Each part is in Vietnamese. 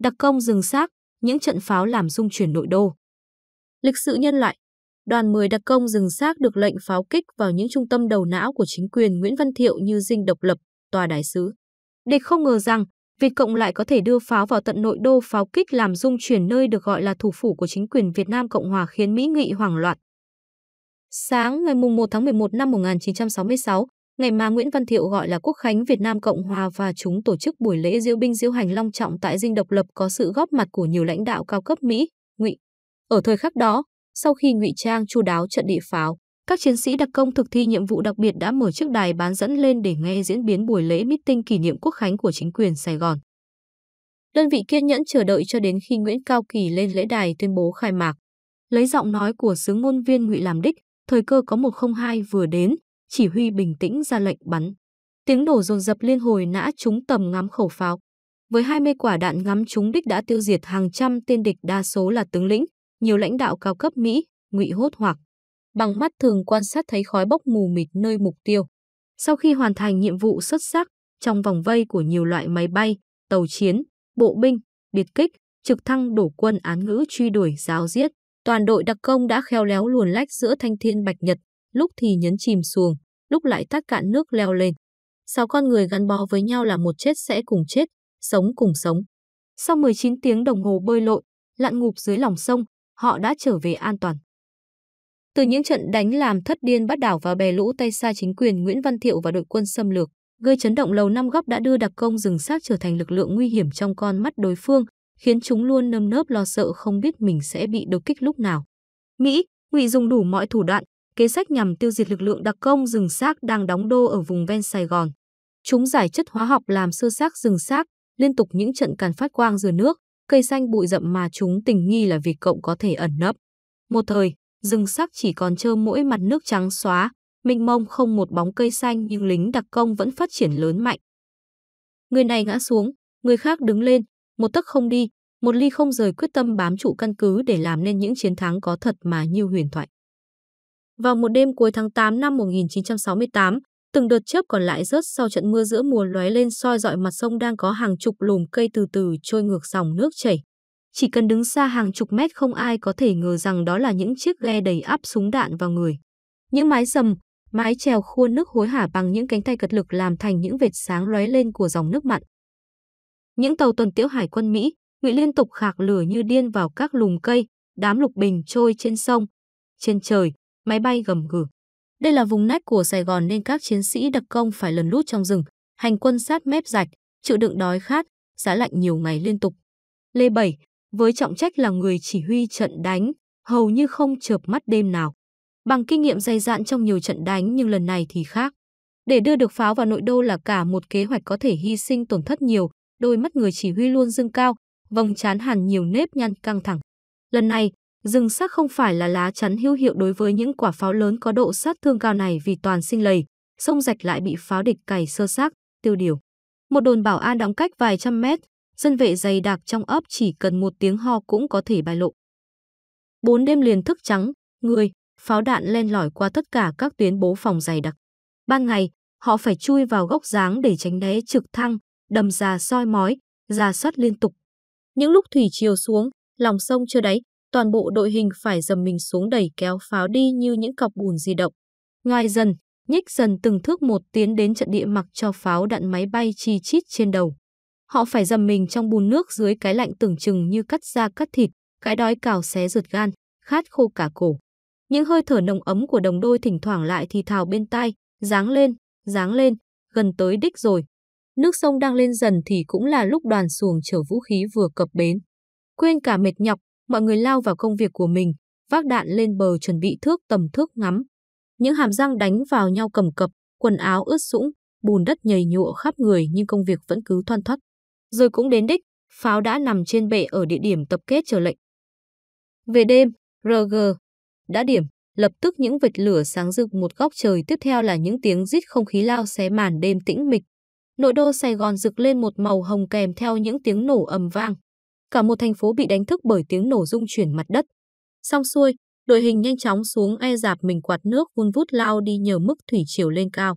đặc công rừng xác, những trận pháo làm rung chuyển nội đô. Lịch sử nhân loại Đoàn 10 đặc công rừng xác được lệnh pháo kích vào những trung tâm đầu não của chính quyền Nguyễn Văn Thiệu như dinh độc lập, tòa đại sứ. Để không ngờ rằng, Việt Cộng lại có thể đưa pháo vào tận nội đô pháo kích làm rung chuyển nơi được gọi là thủ phủ của chính quyền Việt Nam Cộng Hòa khiến Mỹ Nghị hoảng loạn. Sáng ngày 1 tháng 11 năm 1966, ngày mà Nguyễn Văn Thiệu gọi là Quốc khánh Việt Nam Cộng Hòa và chúng tổ chức buổi lễ diễu binh diễu hành long trọng tại dinh độc lập có sự góp mặt của nhiều lãnh đạo cao cấp Mỹ, Ngụy. Ở thời khắc đó, sau khi ngụy trang chu đáo trận địa pháo, các chiến sĩ đặc công thực thi nhiệm vụ đặc biệt đã mở chiếc đài bán dẫn lên để nghe diễn biến buổi lễ meeting kỷ niệm quốc khánh của chính quyền Sài Gòn. Đơn vị kiên nhẫn chờ đợi cho đến khi Nguyễn Cao Kỳ lên lễ đài tuyên bố khai mạc. Lấy giọng nói của sứ ngôn viên Ngụy làm đích, thời cơ có 102 vừa đến, chỉ huy bình tĩnh ra lệnh bắn. Tiếng nổ dồn dập liên hồi nã trúng tầm ngắm khẩu pháo. Với 20 quả đạn ngắm trúng đích đã tiêu diệt hàng trăm tên địch đa số là tướng lĩnh, nhiều lãnh đạo cao cấp Mỹ, ngụy hốt hoặc Bằng mắt thường quan sát thấy khói bốc mù mịt nơi mục tiêu. Sau khi hoàn thành nhiệm vụ xuất sắc, trong vòng vây của nhiều loại máy bay, tàu chiến, bộ binh, biệt kích, trực thăng đổ quân án ngữ truy đuổi giáo giết, toàn đội đặc công đã khéo léo luồn lách giữa thanh thiên bạch nhật, lúc thì nhấn chìm xuồng, lúc lại tắt cạn nước leo lên. Sáu con người gắn bó với nhau là một chết sẽ cùng chết, sống cùng sống. Sau 19 tiếng đồng hồ bơi lội, lặn ngụp dưới lòng sông, họ đã trở về an toàn. Từ những trận đánh làm thất điên bắt đảo và bè lũ tay xa chính quyền Nguyễn Văn Thiệu và đội quân xâm lược, gây chấn động lầu năm góc đã đưa đặc công rừng sát trở thành lực lượng nguy hiểm trong con mắt đối phương, khiến chúng luôn nâm nớp lo sợ không biết mình sẽ bị đột kích lúc nào. Mỹ, ngụy dùng đủ mọi thủ đoạn, kế sách nhằm tiêu diệt lực lượng đặc công rừng xác đang đóng đô ở vùng ven Sài Gòn. Chúng giải chất hóa học làm sơ xác rừng xác, liên tục những trận càn phát quang dừa nước, cây xanh bụi rậm mà chúng tình nghi là vì Cộng có thể ẩn nấp. Một thời, rừng xác chỉ còn trơ mỗi mặt nước trắng xóa, mênh mông không một bóng cây xanh nhưng lính đặc công vẫn phát triển lớn mạnh. Người này ngã xuống, người khác đứng lên, một tấc không đi, một ly không rời quyết tâm bám trụ căn cứ để làm nên những chiến thắng có thật mà như huyền thoại. Vào một đêm cuối tháng 8 năm 1968, từng đợt chớp còn lại rớt sau trận mưa giữa mùa lóe lên soi dọi mặt sông đang có hàng chục lùm cây từ từ trôi ngược dòng nước chảy. Chỉ cần đứng xa hàng chục mét không ai có thể ngờ rằng đó là những chiếc ghe đầy áp súng đạn vào người. Những mái dầm, mái chèo khua nước hối hả bằng những cánh tay cật lực làm thành những vệt sáng lóe lên của dòng nước mặn. Những tàu tuần tiễu hải quân Mỹ, ngụy liên tục khạc lửa như điên vào các lùm cây, đám lục bình trôi trên sông, trên trời, máy bay gầm gừ. Đây là vùng nách của Sài Gòn nên các chiến sĩ đặc công phải lần lút trong rừng, hành quân sát mép rạch, chịu đựng đói khát, giá lạnh nhiều ngày liên tục. Lê Bảy, với trọng trách là người chỉ huy trận đánh, hầu như không chợp mắt đêm nào. Bằng kinh nghiệm dày dạn trong nhiều trận đánh nhưng lần này thì khác. Để đưa được pháo vào nội đô là cả một kế hoạch có thể hy sinh tổn thất nhiều, đôi mắt người chỉ huy luôn dương cao, vòng chán hẳn nhiều nếp nhăn căng thẳng. Lần này, Rừng xác không phải là lá chắn hữu hiệu đối với những quả pháo lớn có độ sát thương cao này vì toàn sinh lầy, sông rạch lại bị pháo địch cày sơ xác, tiêu điều. Một đồn bảo an đóng cách vài trăm mét, dân vệ dày đặc trong ấp chỉ cần một tiếng ho cũng có thể bại lộ. Bốn đêm liền thức trắng, người, pháo đạn len lỏi qua tất cả các tuyến bố phòng dày đặc. Ban ngày, họ phải chui vào góc dáng để tránh né trực thăng, đầm già soi mói, ra soát liên tục. Những lúc thủy chiều xuống, lòng sông chưa đáy, toàn bộ đội hình phải dầm mình xuống đẩy kéo pháo đi như những cọc bùn di động. Ngoài dần, nhích dần từng thước một tiến đến trận địa mặc cho pháo đạn máy bay chi chít trên đầu. Họ phải dầm mình trong bùn nước dưới cái lạnh tưởng chừng như cắt da cắt thịt, cái đói cào xé rượt gan, khát khô cả cổ. Những hơi thở nồng ấm của đồng đôi thỉnh thoảng lại thì thào bên tai, dáng lên, dáng lên, gần tới đích rồi. Nước sông đang lên dần thì cũng là lúc đoàn xuồng chở vũ khí vừa cập bến. Quên cả mệt nhọc, mọi người lao vào công việc của mình, vác đạn lên bờ chuẩn bị thước tầm thước ngắm. Những hàm răng đánh vào nhau cầm cập, quần áo ướt sũng, bùn đất nhầy nhụa khắp người nhưng công việc vẫn cứ thoăn thoắt. Rồi cũng đến đích, pháo đã nằm trên bệ ở địa điểm tập kết chờ lệnh. Về đêm, RG đã điểm, lập tức những vệt lửa sáng rực một góc trời tiếp theo là những tiếng rít không khí lao xé màn đêm tĩnh mịch. Nội đô Sài Gòn rực lên một màu hồng kèm theo những tiếng nổ ầm vang. Cả một thành phố bị đánh thức bởi tiếng nổ rung chuyển mặt đất. Xong xuôi, đội hình nhanh chóng xuống e dạp mình quạt nước vun vút lao đi nhờ mức thủy chiều lên cao.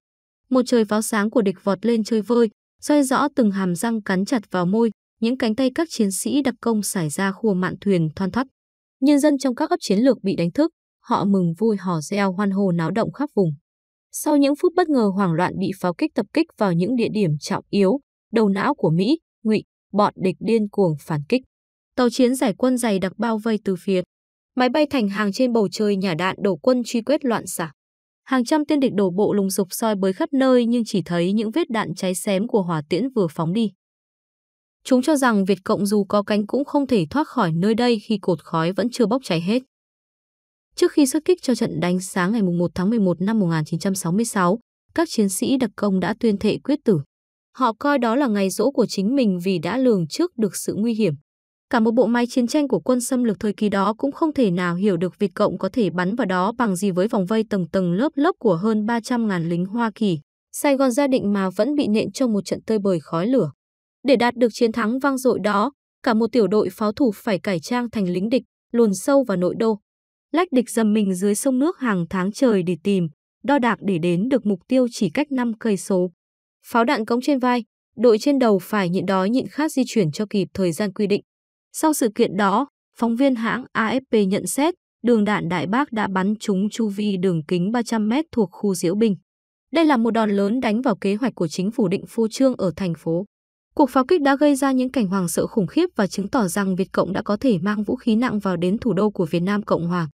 Một trời pháo sáng của địch vọt lên chơi vơi, xoay rõ từng hàm răng cắn chặt vào môi, những cánh tay các chiến sĩ đặc công xảy ra khua mạn thuyền thoăn thoát. Nhân dân trong các ấp chiến lược bị đánh thức, họ mừng vui hò reo hoan hô náo động khắp vùng. Sau những phút bất ngờ hoảng loạn bị pháo kích tập kích vào những địa điểm trọng yếu, đầu não của Mỹ, Ngụy, bọn địch điên cuồng phản kích. Tàu chiến giải quân dày đặc bao vây từ phía. Máy bay thành hàng trên bầu trời nhà đạn đổ quân truy quét loạn xạ. Hàng trăm tiên địch đổ bộ lùng sục soi bới khắp nơi nhưng chỉ thấy những vết đạn cháy xém của hỏa tiễn vừa phóng đi. Chúng cho rằng Việt Cộng dù có cánh cũng không thể thoát khỏi nơi đây khi cột khói vẫn chưa bốc cháy hết. Trước khi xuất kích cho trận đánh sáng ngày 1 tháng 11 năm 1966, các chiến sĩ đặc công đã tuyên thệ quyết tử. Họ coi đó là ngày rỗ của chính mình vì đã lường trước được sự nguy hiểm. Cả một bộ máy chiến tranh của quân xâm lược thời kỳ đó cũng không thể nào hiểu được việc Cộng có thể bắn vào đó bằng gì với vòng vây tầng tầng lớp lớp của hơn 300.000 lính Hoa Kỳ. Sài Gòn gia định mà vẫn bị nện trong một trận tơi bời khói lửa. Để đạt được chiến thắng vang dội đó, cả một tiểu đội pháo thủ phải cải trang thành lính địch, luồn sâu vào nội đô. Lách địch dầm mình dưới sông nước hàng tháng trời để tìm, đo đạc để đến được mục tiêu chỉ cách 5 cây số pháo đạn cống trên vai, đội trên đầu phải nhịn đói nhịn khát di chuyển cho kịp thời gian quy định. Sau sự kiện đó, phóng viên hãng AFP nhận xét đường đạn Đại Bác đã bắn trúng chu vi đường kính 300 m thuộc khu diễu binh. Đây là một đòn lớn đánh vào kế hoạch của chính phủ định phô trương ở thành phố. Cuộc pháo kích đã gây ra những cảnh hoàng sợ khủng khiếp và chứng tỏ rằng Việt Cộng đã có thể mang vũ khí nặng vào đến thủ đô của Việt Nam Cộng Hòa.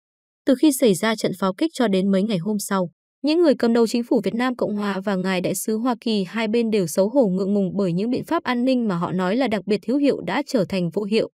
Từ khi xảy ra trận pháo kích cho đến mấy ngày hôm sau, những người cầm đầu chính phủ Việt Nam Cộng Hòa và ngài đại sứ Hoa Kỳ hai bên đều xấu hổ ngượng ngùng bởi những biện pháp an ninh mà họ nói là đặc biệt hữu hiệu đã trở thành vô hiệu.